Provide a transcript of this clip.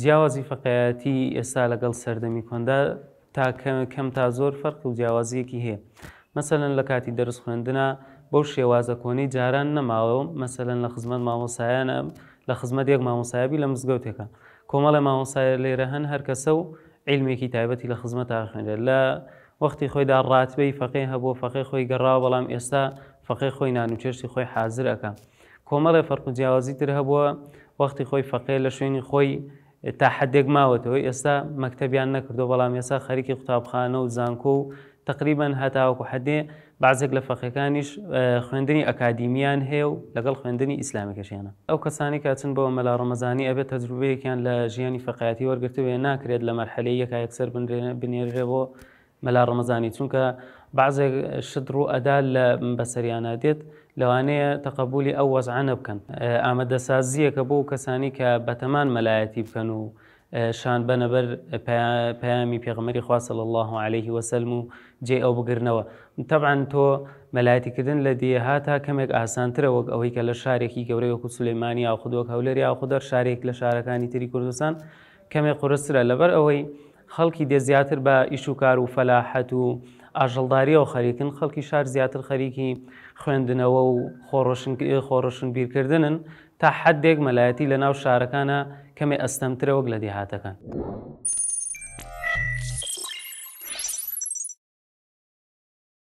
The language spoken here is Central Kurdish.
جیاوازی فەقەتی ئێستا لەگەڵ سەردەمی کۆندا تا کەم تا زۆر فەرق و جیاوازیەکی هەیە مەسەن لە کاتی دەرس خوێندنە بەو شێوازە کۆنی جاران نەماوە مەسەن لە خزمەت مامۆسایانە لە خزمەت یەک مامۆسایبی لە مزگەوتێکە کۆمەڵە مامۆسایە لێرە هەن هەرکەسە و عیلمێکی تایبەتی لە خزمەت ئاخێنێت لە وەختی خۆیدا ڕاتبەی فەقی هەبوو فەقی خۆی گەڕاوە بەڵام ئێستا فەقی خۆی نانوچێشتی خۆی حاضرەکە کۆمەڵێ فەرق جیاوازی تر هەبووە وەختی خۆی فەقێ لە شوێنی خۆی تا حدێک ماوەتەوەی ئێستا مەکتتەبیان نەکردو بەڵام ئێستا خەریکی قوتابخانە و زانکۆ و تقریبان هەتاوەکو حدێ بعضێک لە فەقەکانیش خوێندنی ئەکادیمیان هەیە و لەگەڵ خوێندنی ئیسلامەکەشیانە ئەو کەسانی کاچن بەوە مەلا ڕمەزانی ئەبێت تەجروبەیەکیان لە ژیانی فەقاتی وەرگرتوێ ناکرێت لە مەرحەلەی یەکایەکسەر بنێرێ بۆ مەلا ڕەمەزانی چونکە بعضێک شت ڕوو ئەدا لە بەسەریانە دێت لەوانەیە تەقبولی ئەو وەزعانە بکەن ئامادەسازیەکە بۆ کەسانی کە بەتەمان مەلایەتی بکەن و شان بەنەبەر پەیامی پێغمەری خواصل الله عليه وسلم و جێ ئەو بگرنەوە تەبعاان تۆ مەلایەتیکردن لە دیێ هاتا کەمێک ئاسانترە وەک ئەوەی کە لە شارێکی گەورەی وەکو سلەیمانی یا خودۆک هەولەر یا خودەر شارێک لە شارەکانی تری کوردستان کەمێک قرسرە لەبەر ئەوەی خەڵکی دێ زیاتر بە ئیش و کار و فەلاحەت و ئاژەڵداریەوە خەریکن خەڵکی شار زیاتر خەریکی خوێندنەوە و خۆڕۆشن بیرکردنن تا حدێک مەلایەتی لە ناو شارەکانە کەمێ ئەستەمترەوەک لە دیهاتەکان.